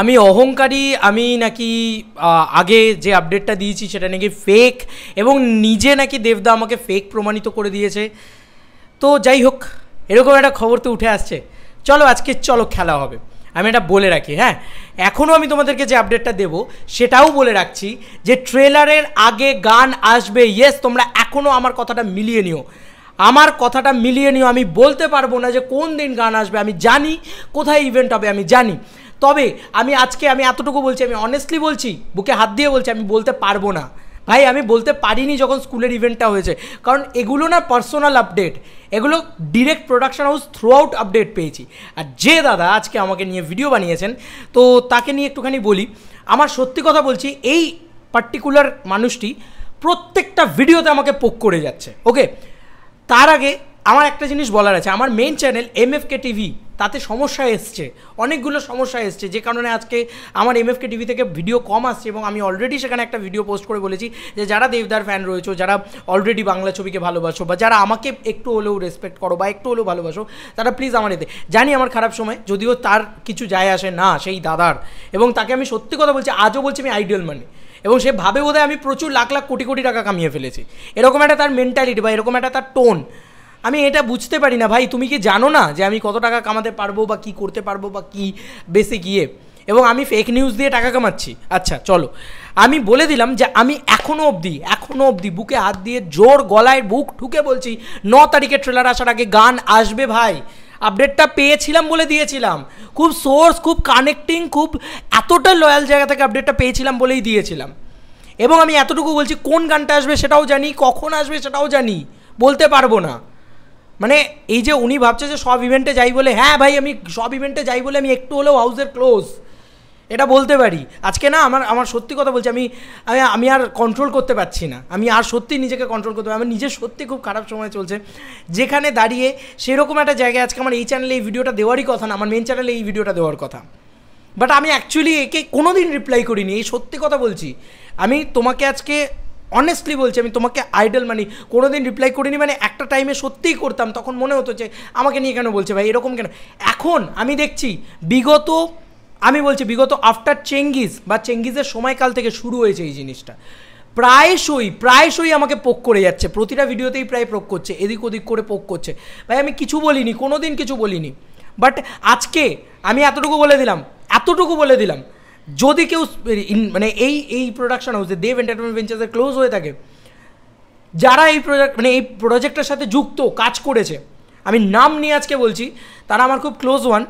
আমি অহংকারী আমি নাকি আগে যে আপডেটটা দিয়েছি সেটা নাকি ফেক এবং নিজে নাকি দেবদা আমাকে ফেক প্রমাণিত করে দিয়েছে তো যাই হোক এরকম একটা খবর তো উঠে আসছে চলো আজকে চলো খেলা হবে আমি এটা বলে রাখি হ্যাঁ এখনও আমি তোমাদেরকে যে আপডেটটা দেব সেটাও বলে রাখছি যে ট্রেলারের আগে গান আসবে ইয়েস তোমরা এখনও আমার কথাটা মিলিয়ে নিও আমার কথাটা মিলিয়ে নিও আমি বলতে পারবো না যে কোন দিন গান আসবে আমি জানি কোথায় ইভেন্ট হবে আমি জানি তবে আমি আজকে আমি এতটুকু বলছি আমি অনেস্টলি বলছি বুকে হাত দিয়ে বলছি আমি বলতে পারবো না ভাই আমি বলতে পারিনি যখন স্কুলের ইভেন্টটা হয়েছে কারণ এগুলো না পার্সোনাল আপডেট এগুলো direct production house throughout update আপডেট পেয়েছি আর যে দাদা আজকে আমাকে নিয়ে ভিডিও বানিয়েছেন তো তাকে নিয়ে একটুখানি বলি আমার সত্যি কথা বলছি এই পার্টিকুলার মানুষটি প্রত্যেকটা ভিডিওতে আমাকে পোক করে যাচ্ছে ওকে তার আগে আমার একটা জিনিস বলার আছে আমার main channel M F K TV তাতে সমস্যা এসছে অনেকগুলো সমস্যা এসছে যে কারণে আজকে আমার এমএফকে টিভি থেকে ভিডিও কম আসছে এবং আমি অলরেডি সেখানে একটা ভিডিও পোস্ট করে বলেছি যে যারা দেবদার ফ্যান রয়েছে যারা অলরেডি বাংলা ছবিকে ভালোবাসো বা যারা আমাকে একটু হলেও রেসপেক্ট করো বা একটু হলেও ভালোবাসো তারা প্লিজ আমার এতে জানি আমার খারাপ সময় যদিও তার কিছু যায় আসে না সেই দাদার এবং তাকে আমি সত্যি কথা বলছি আজও বলছি আমি আইডিয়াল মানি এবং সে ভাবে বোধহয় আমি প্রচুর লাখ লাখ কোটি কোটি টাকা কামিয়ে ফেলেছি এরকম একটা তার মেন্টালিটি বা এরকম একটা তার টোন আমি এটা বুঝতে পারি না ভাই তুমি কি জানো না যে আমি কত টাকা কামাতে পারবো বা কি করতে পারবো বা কি বেশি গিয়ে এবং আমি ফেক নিউজ দিয়ে টাকা কামাচ্ছি আচ্ছা চলো আমি বলে দিলাম যে আমি এখনও অবধি এখনও অবধি বুকে হাত দিয়ে জোর গলায় বুক ঠুকে বলছি ন তারিখে ট্রেলার আসার আগে গান আসবে ভাই আপডেটটা পেয়েছিলাম বলে দিয়েছিলাম খুব সোর্স খুব কানেক্টিং খুব এতটা লয়াল জায়গা থেকে আপডেটটা পেয়েছিলাম বলেই দিয়েছিলাম এবং আমি এতটুকু বলছি কোন গানটা আসবে সেটাও জানি কখন আসবে সেটাও জানি বলতে পারবো না মানে এই যে উনি ভাবছে যে সব ইভেন্টে যাই বলে হ্যাঁ ভাই আমি সব ইভেন্টে যাই বলে আমি একটু হলেও হাউসের ক্লোজ এটা বলতে পারি আজকে না আমার আমার সত্যি কথা বলছি আমি আমি আর কন্ট্রোল করতে পারছি না আমি আর সত্যি নিজেকে কন্ট্রোল করতে পারি আমার নিজের সত্যি খুব খারাপ সময় চলছে যেখানে দাঁড়িয়ে সেরকম একটা জায়গায় আজকে আমার এই চ্যানেলে এই ভিডিওটা দেওয়ারই কথা না আমার মেন চ্যানেলে এই ভিডিওটা দেওয়ার কথা বাট আমি অ্যাকচুয়ালি একে কোনো দিন রিপ্লাই করিনি এই সত্যি কথা বলছি আমি তোমাকে আজকে অনেস্টলি বলছি আমি তোমাকে আইডল মানি কোনো দিন রিপ্লাই করিনি মানে একটা টাইমে সত্যিই করতাম তখন মনে হতো যে আমাকে নিয়ে কেন বলছে ভাই এরকম কেন এখন আমি দেখছি বিগত আমি বলছি বিগত আফটার চেঙ্গিজ বা চেঙ্গিজের সময়কাল থেকে শুরু হয়েছে এই জিনিসটা প্রায়শই প্রায়শই আমাকে পোক করে যাচ্ছে প্রতিটা ভিডিওতেই প্রায় পোক করছে এদিক ওদিক করে পোক করছে ভাই আমি কিছু বলিনি কোনো দিন কিছু বলিনি বাট আজকে আমি এতটুকু বলে দিলাম এতটুকু বলে দিলাম যদি কেউ মানে এই এই প্রোডাকশন হাউসে দেব এন্টারটেনমেন্ট ভেঞ্চার্সের ক্লোজ হয়ে থাকে যারা এই প্রোজেক্ট মানে এই প্রোজেক্টের সাথে যুক্ত কাজ করেছে আমি নাম নিয়ে আজকে বলছি তারা আমার খুব ক্লোজ ওয়ান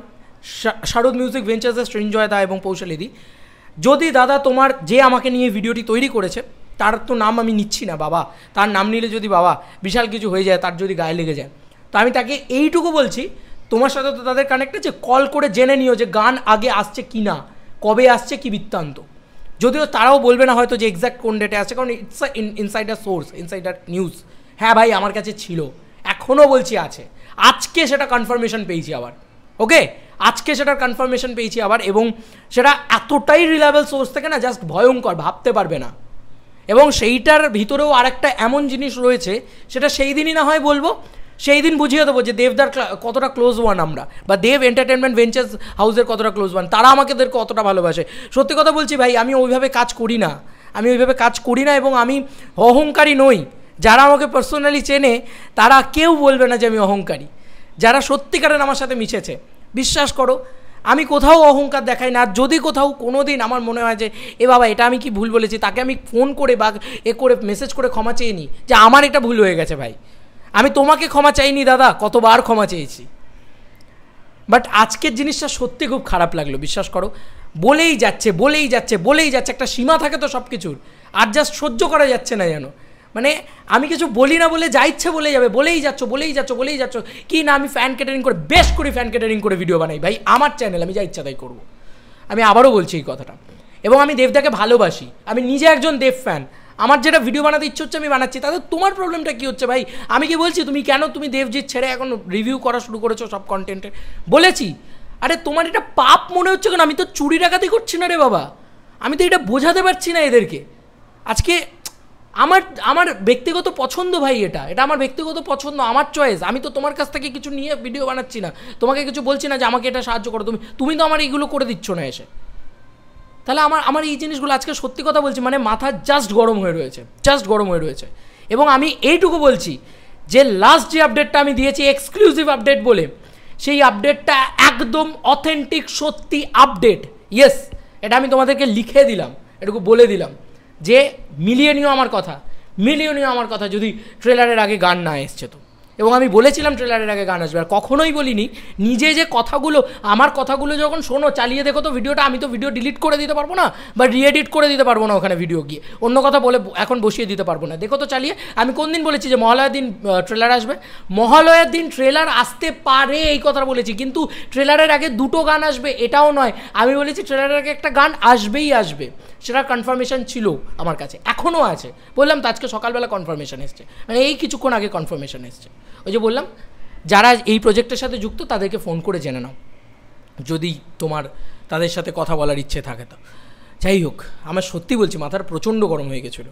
শারদ মিউজিক ভেঞ্চার্সের সৃঞ্জয় দা এবং পৌশালিদি যদি দাদা তোমার যে আমাকে নিয়ে ভিডিওটি তৈরি করেছে তার তো নাম আমি নিচ্ছি না বাবা তার নাম নিলে যদি বাবা বিশাল কিছু হয়ে যায় তার যদি গায়ে লেগে যায় তো আমি তাকে এইটুকু বলছি তোমার সাথে তো তাদের কানেক্ট আছে কল করে জেনে নিও যে গান আগে আসছে কি না কবে আসছে কি বৃত্তান্ত যদিও তারাও বলবে না হয়তো যে এক্স্যাক্ট কোন ডেটে আসছে কারণ it's a insider source insider news হ্যাঁ ভাই আমার কাছে ছিল এখনও বলছি আছে আজকে সেটা কনফার্মেশন পেয়েছি আবার ওকে আজকে সেটার কনফার্মেশন পেয়েছি আবার এবং সেটা এতটাই রিলায়েবল সোর্স থেকে না জাস্ট ভয়ঙ্কর ভাবতে পারবে না এবং সেইটার ভিতরেও আরেকটা এমন জিনিস রয়েছে সেটা সেই দিনই না হয় বলবো সেই দিন বুঝিয়ে দেবো যে দেবদার কতটা ক্লোজ ওয়ান আমরা বা দেব এন্টারটেনমেন্ট ভেঞ্চার্স হাউসের কতটা ক্লোজ ওয়ান তারা আমাকেদের কতটা ভালোবাসে সত্যি কথা বলছি ভাই আমি ওইভাবে কাজ করি না আমি ওইভাবে কাজ করি না এবং আমি অহংকারী নই যারা আমাকে পার্সোনালি চেনে তারা কেউ বলবে না যে আমি অহংকারী যারা সত্যিকারের আমার সাথে মিশেছে বিশ্বাস করো আমি কোথাও অহংকার দেখাই না যদি কোথাও কোনো দিন আমার মনে হয় যে এ বাবা এটা আমি কি ভুল বলেছি তাকে আমি ফোন করে বা এ করে মেসেজ করে ক্ষমা চেয়ে নিই যে আমার এটা ভুল হয়ে গেছে ভাই আমি তোমাকে ক্ষমা চাইনি দাদা কতবার ক্ষমা চেয়েছি বাট আজকের জিনিসটা সত্যি খুব খারাপ লাগলো বিশ্বাস করো বলেই যাচ্ছে বলেই যাচ্ছে বলেই যাচ্ছে একটা সীমা থাকে তো সব কিছুর আর জাস্ট সহ্য করা যাচ্ছে না যেন মানে আমি কিছু বলি না বলে যা ইচ্ছে বলে যাবে বলেই যাচ্ছ বলেই যাচ্ছ বলেই যাচ্ছ কি না আমি ফ্যান ক্যাটারিং করে বেশ করি ফ্যান ক্যাটারিং করে ভিডিও বানাই ভাই আমার চ্যানেল আমি যা ইচ্ছা তাই করবো আমি আবারও বলছি এই কথাটা এবং আমি দেবদাকে ভালোবাসি আমি নিজে একজন দেব ফ্যান আমার যেটা ভিডিও বানাতে ইচ্ছে হচ্ছে আমি বানাচ্ছি তাহলে তোমার প্রবলেমটা কি হচ্ছে ভাই আমি কি বলছি তুমি কেন তুমি দেবজিৎ ছেড়ে এখন রিভিউ করা শুরু করেছো সব কন্টেন্টের বলেছি আরে তোমার এটা পাপ মনে হচ্ছে কেন আমি তো চুরি ডাকাতি করছি না রে বাবা আমি তো এটা বোঝাতে পারছি না এদেরকে আজকে আমার আমার ব্যক্তিগত পছন্দ ভাই এটা এটা আমার ব্যক্তিগত পছন্দ আমার চয়েস আমি তো তোমার কাছ থেকে কিছু নিয়ে ভিডিও বানাচ্ছি না তোমাকে কিছু বলছি না যে আমাকে এটা সাহায্য করো তুমি তুমি তো আমার এইগুলো করে দিচ্ছ না এসে তাহলে আমার আমার এই জিনিসগুলো আজকে সত্যি কথা বলছি মানে মাথা জাস্ট গরম হয়ে রয়েছে জাস্ট গরম হয়ে রয়েছে এবং আমি এইটুকু বলছি যে লাস্ট যে আপডেটটা আমি দিয়েছি এক্সক্লুসিভ আপডেট বলে সেই আপডেটটা একদম অথেন্টিক সত্যি আপডেট ইয়েস এটা আমি তোমাদেরকে লিখে দিলাম এটুকু বলে দিলাম যে মিলিয়ে নিও আমার কথা মিলিয়ে নিও আমার কথা যদি ট্রেলারের আগে গান না এসছে তো এবং আমি বলেছিলাম ট্রেলারের আগে গান আসবে আর কখনোই বলিনি নিজে যে কথাগুলো আমার কথাগুলো যখন শোনো চালিয়ে দেখো তো ভিডিওটা আমি তো ভিডিও ডিলিট করে দিতে পারবো না বা রিএডিট করে দিতে পারবো না ওখানে ভিডিও গিয়ে অন্য কথা বলে এখন বসিয়ে দিতে পারবো না দেখো তো চালিয়ে আমি কোন দিন বলেছি যে মহালয়ার দিন ট্রেলার আসবে মহালয়ার দিন ট্রেলার আসতে পারে এই কথা বলেছি কিন্তু ট্রেলারের আগে দুটো গান আসবে এটাও নয় আমি বলেছি ট্রেলারের আগে একটা গান আসবেই আসবে সেটা কনফার্মেশন ছিল আমার কাছে এখনও আছে বললাম তো আজকে সকালবেলা কনফার্মেশন এসছে মানে এই কিছুক্ষণ আগে কনফার্মেশন এসছে ওই যে বললাম যারা এই প্রজেক্টের সাথে যুক্ত তাদেরকে ফোন করে জেনে নাও যদি তোমার তাদের সাথে কথা বলার ইচ্ছে থাকে তো যাই হোক আমার সত্যি বলছি মাথার প্রচণ্ড গরম হয়ে গেছিলো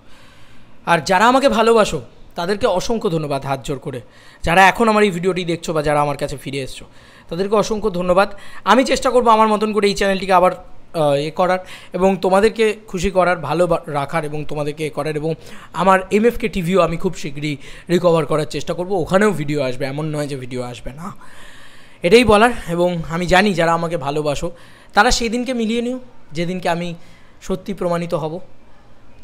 আর যারা আমাকে ভালোবাসো তাদেরকে অসংখ্য ধন্যবাদ হাত জোর করে যারা এখন আমার এই ভিডিওটি দেখছো বা যারা আমার কাছে ফিরে এসছো তাদেরকে অসংখ্য ধন্যবাদ আমি চেষ্টা করবো আমার মতন করে এই চ্যানেলটিকে আবার এ করার এবং তোমাদেরকে খুশি করার ভালো রাখার এবং তোমাদেরকে এ করার এবং আমার এম এফকে টিভিও আমি খুব শীঘ্রই রিকভার করার চেষ্টা করব ওখানেও ভিডিও আসবে এমন নয় যে ভিডিও আসবে না এটাই বলার এবং আমি জানি যারা আমাকে ভালোবাসো তারা সেই দিনকে মিলিয়ে নিও যেদিনকে আমি সত্যি প্রমাণিত হব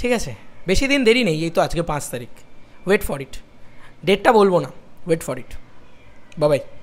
ঠিক আছে বেশি দিন দেরি নেই এই তো আজকে পাঁচ তারিখ ওয়েট ফর ইট ডেটটা বলবো না ওয়েট ফর ইট বাবাই